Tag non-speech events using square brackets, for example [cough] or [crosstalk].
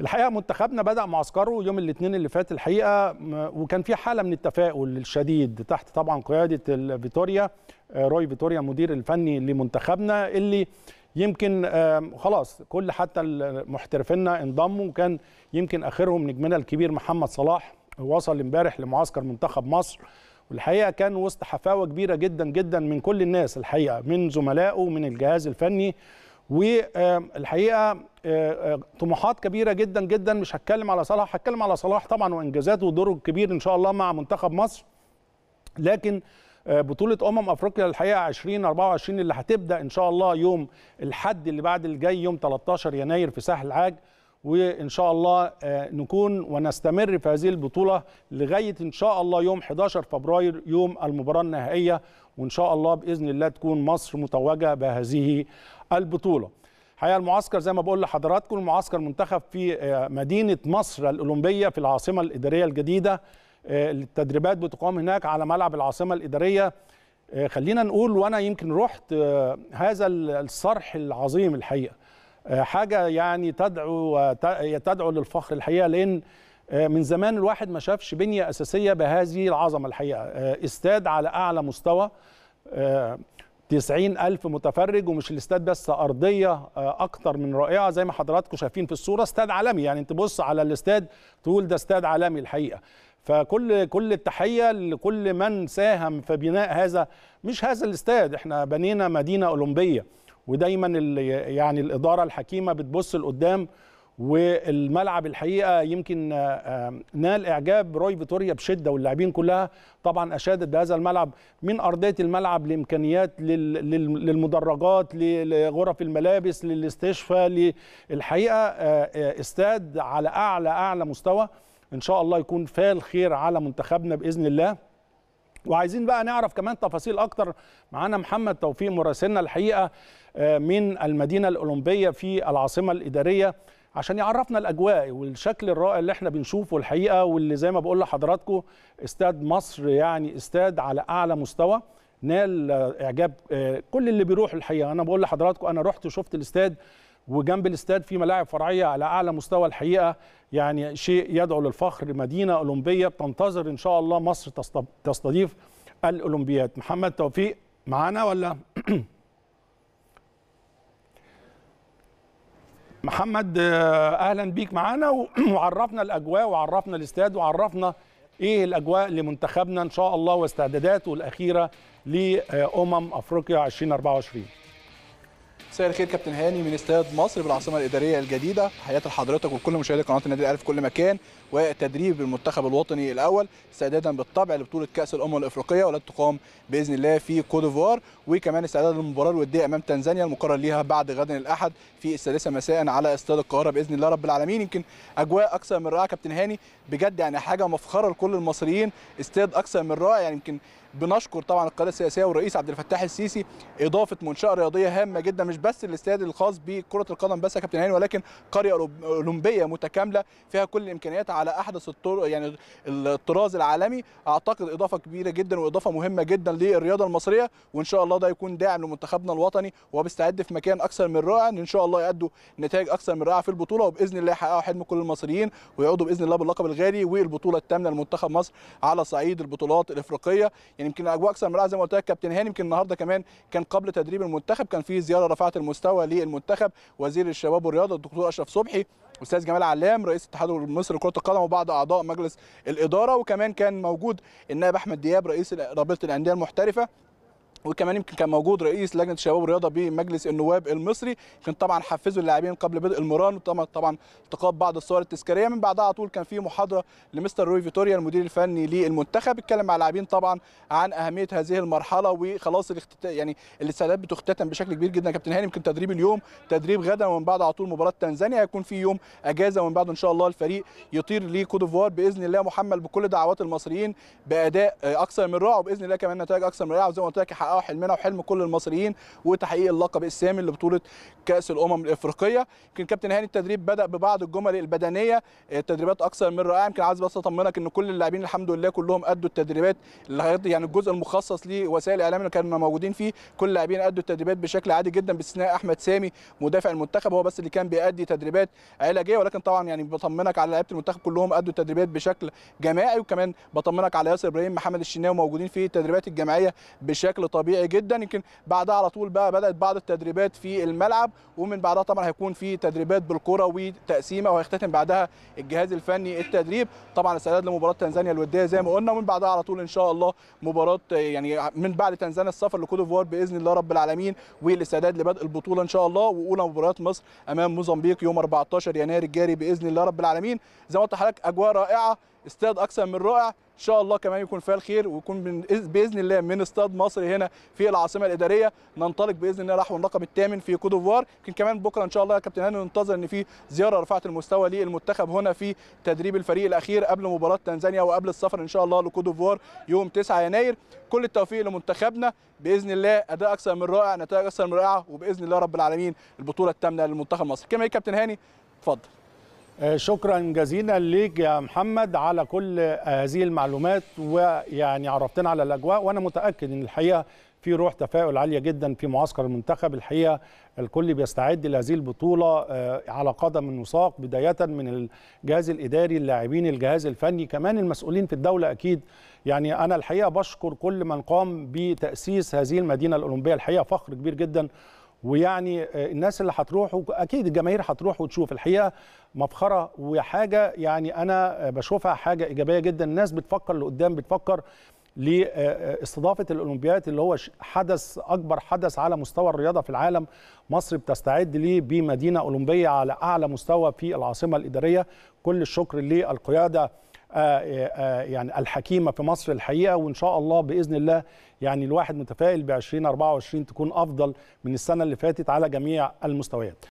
الحقيقه منتخبنا بدا معسكره يوم الاثنين اللي فات الحقيقه وكان في حاله من التفاؤل الشديد تحت طبعا قياده فيتوريا آه، روي فيتوريا مدير الفني لمنتخبنا اللي يمكن خلاص كل حتى محترفينا انضموا وكان يمكن اخرهم نجمنا الكبير محمد صلاح وصل امبارح لمعسكر منتخب مصر والحقيقه كان وسط حفاوه كبيره جدا جدا من كل الناس الحقيقه من زملائه من الجهاز الفني والحقيقه آه، آه، طموحات كبيره جدا جدا مش هتكلم على صلاح هتكلم على صلاح طبعا وانجازاته ودوره الكبير ان شاء الله مع منتخب مصر لكن آه، بطولة أمم أفريقيا الحقيقة 2024 اللي هتبدأ إن شاء الله يوم الحد اللي بعد الجاي يوم 13 يناير في ساحل العاج وان شاء الله آه، نكون ونستمر في هذه البطوله لغايه ان شاء الله يوم 11 فبراير يوم المباراه النهائيه وان شاء الله باذن الله تكون مصر متوجه بهذه البطوله. الحقيقه المعسكر زي ما بقول لحضراتكم المعسكر منتخب في آه، مدينه مصر الاولمبيه في العاصمه الاداريه الجديده آه، التدريبات بتقام هناك على ملعب العاصمه الاداريه خلينا نقول وانا يمكن رحت هذا الصرح العظيم الحقيقه آه، حاجه يعني تدعو تدعو للفخر الحقيقه لان آه، من زمان الواحد ما شافش بنيه اساسيه بهذه العظمه الحقيقه آه، استاد على اعلى مستوى تسعين ألف متفرج ومش الاستاد بس أرضية أكتر من رائعة زي ما حضراتكم شايفين في الصورة استاد عالمي يعني أنت بص على الاستاد تقول ده استاد عالمي الحقيقة فكل كل التحية لكل من ساهم في بناء هذا مش هذا الاستاد احنا بنينا مدينة أولمبية ودايما يعني الاداره الحكيمه بتبص لقدام والملعب الحقيقه يمكن آه، آه، نال اعجاب روي فيتوريا بشده واللاعبين كلها طبعا اشادت بهذا الملعب من ارضيه الملعب لامكانيات للمدرجات لغرف الملابس للاستشفاء للحقيقه آه، استاد على اعلى اعلى مستوى ان شاء الله يكون فال خير على منتخبنا باذن الله وعايزين بقى نعرف كمان تفاصيل اكتر معانا محمد توفيق مراسلنا الحقيقه آه، من المدينه الاولمبيه في العاصمه الاداريه عشان يعرفنا الاجواء والشكل الرائع اللي احنا بنشوفه الحقيقه واللي زي ما بقول لحضراتكم استاد مصر يعني استاد على اعلى مستوى نال اعجاب آه، كل اللي بيروح الحقيقه انا بقول لحضراتكم انا رحت وشفت الاستاد وجنب الاستاد في ملاعب فرعيه على اعلى مستوى الحقيقه يعني شيء يدعو للفخر مدينه اولمبيه بتنتظر ان شاء الله مصر تستضيف الاولمبياد محمد توفيق معانا ولا [clears throat] محمد اهلا بيك معانا وعرفنا الاجواء وعرفنا الاستاد وعرفنا ايه الاجواء لمنتخبنا ان شاء الله واستعداداته الاخيره لامم افريقيا 2024 مساء الخير كابتن هاني من استاد مصر بالعاصمه الاداريه الجديده تحياتي لحضرتك ولكل مشاهدي قناه النادي الاهلي في كل مكان وتدريب المنتخب الوطني الاول استعدادا بالطبع لبطوله كاس الامم الافريقيه والتي تقام باذن الله في كوت ديفوار وكمان استعداد للمباراه الوديه امام تنزانيا المقرر ليها بعد غد الاحد في السادسه مساء على استاد القاهره باذن الله رب العالمين يمكن اجواء اكثر من رائعه كابتن هاني بجد يعني حاجه مفخره لكل المصريين استاد اكثر من رائع يعني يمكن بنشكر طبعا القياده السياسيه والرئيس عبد الفتاح السيسي اضافه منشاه رياضيه هامه جدا مش بس الاستاد الخاص بكره القدم بس يا كابتن هاني ولكن قريه اولمبيه متكامله فيها كل الامكانيات على احدث الطرق يعني الطراز العالمي اعتقد اضافه كبيره جدا واضافه مهمه جدا للرياضه المصريه وان شاء الله ده يكون داعم لمنتخبنا الوطني وبيستعد في مكان اكثر من رائع ان شاء الله يأدوا نتائج اكثر من رائعه في البطوله وباذن الله يحققوا حلم كل المصريين ويعودوا باذن الله باللقب الغالي والبطوله الثامنه لمنتخب مصر على صعيد البطولات الافريقيه يعني يمكن اجواء اكثر من رائعه زي ما قلت لك كابتن هاني يمكن النهارده كمان كان قبل تدريب المنتخب كان في زياره رفعت المستوى للمنتخب وزير الشباب والرياضه الدكتور اشرف صبحي استاذ جمال علام رئيس اتحاد مصر لكره القدم وبعض اعضاء مجلس الاداره وكمان كان موجود النائب احمد دياب رئيس رابطه الانديه المحترفه وكمان يمكن كان موجود رئيس لجنه الشباب والرياضه بمجلس النواب المصري كان طبعا حفزوا اللاعبين قبل بدء المران وطبعا طبعا التقاط بعض الصور التذكاريه من بعدها على طول كان في محاضره لمستر روي فيتوريا المدير الفني للمنتخب اتكلم مع اللاعبين طبعا عن اهميه هذه المرحله وخلاص الاختت... يعني الاستعدادات بتختتم بشكل كبير جدا كابتن هاني يمكن تدريب اليوم تدريب غدا ومن بعد على طول مباراه تنزانيا هيكون في يوم اجازه ومن بعد ان شاء الله الفريق يطير لكوت ديفوار باذن الله محمل بكل دعوات المصريين باداء اكثر من رائع وباذن الله كمان نتائج اكثر من رائعه وزي ما قلت لك حققوا حلمنا وحلم كل المصريين وتحقيق اللقب السامي لبطوله كاس الامم الافريقيه يمكن كابتن هاني التدريب بدا ببعض الجمل البدنيه التدريبات اكثر من رائعه يمكن عايز بس اطمنك ان كل اللاعبين الحمد لله كلهم ادوا التدريبات يعني الجزء المخصص لوسائل الاعلام اللي كانوا موجودين فيه كل اللاعبين ادوا التدريبات بشكل عادي جدا باستثناء احمد سامي مدافع المنتخب هو بس اللي كان بيأدي تدريبات علاجيه ولكن طبعا يعني بطمنك على لعيبه المنتخب كلهم ادوا التدريبات بشكل جماعي وكمان بطمنك على ياسر ابراهيم محمد الشناوي موجودين في التدريبات الجماعيه بشكل طبيعي طبيعي جدا يمكن بعدها على طول بقى بدات بعض التدريبات في الملعب ومن بعدها طبعا هيكون في تدريبات بالكره وتقسيمه وهيختتم بعدها الجهاز الفني التدريب طبعا استعداد لمباراه تنزانيا الوديه زي ما قلنا ومن بعدها على طول ان شاء الله مباراه يعني من بعد تنزانيا السفر لكوت ديفوار باذن الله رب العالمين والاستعداد لبدء البطوله ان شاء الله واولى مباريات مصر امام موزمبيق يوم 14 يناير الجاري باذن الله رب العالمين زي ما قلت لحضرتك اجواء رائعه استاد اكثر من رائع ان شاء الله كمان يكون فيها الخير ويكون من باذن الله من استاد مصر هنا في العاصمه الاداريه ننطلق باذن الله نحو اللقب الثامن في كودوفوار يمكن كمان بكره ان شاء الله يا كابتن هاني ننتظر ان في زياره رفعت المستوى للمنتخب هنا في تدريب الفريق الاخير قبل مباراه تنزانيا وقبل السفر ان شاء الله لكودوفوار يوم 9 يناير كل التوفيق لمنتخبنا باذن الله اداء اكثر من رائع نتائج اكثر من رائعه وباذن الله رب العالمين البطوله الثامنه للمنتخب مصر كما كابتن هاني اتفضل آه، شكرا جزيلا ليك يا محمد على كل آه، هذه المعلومات ويعني عرفتنا على الاجواء وانا متاكد ان الحقيقه في روح تفاؤل عاليه جدا في معسكر المنتخب الحقيقه الكل بيستعد لهذه البطوله آه، على قدم وساق بدايه من الجهاز الاداري اللاعبين الجهاز الفني كمان المسؤولين في الدوله اكيد يعني انا الحقيقه بشكر كل من قام بتاسيس هذه المدينه الاولمبيه الحقيقه فخر كبير جدا ويعني الناس اللي هتروح اكيد الجماهير هتروح وتشوف الحقيقه مفخره وحاجه يعني انا بشوفها حاجه ايجابيه جدا الناس بتفكر لقدام بتفكر لاستضافه الاولمبياد اللي هو حدث اكبر حدث على مستوى الرياضه في العالم مصر بتستعد ليه بمدينه اولمبيه على اعلى مستوى في العاصمه الاداريه كل الشكر للقياده آه، آه، يعني الحكيمه في مصر الحقيقه وان شاء الله باذن الله يعني الواحد متفائل ب 2024 تكون افضل من السنه اللي فاتت على جميع المستويات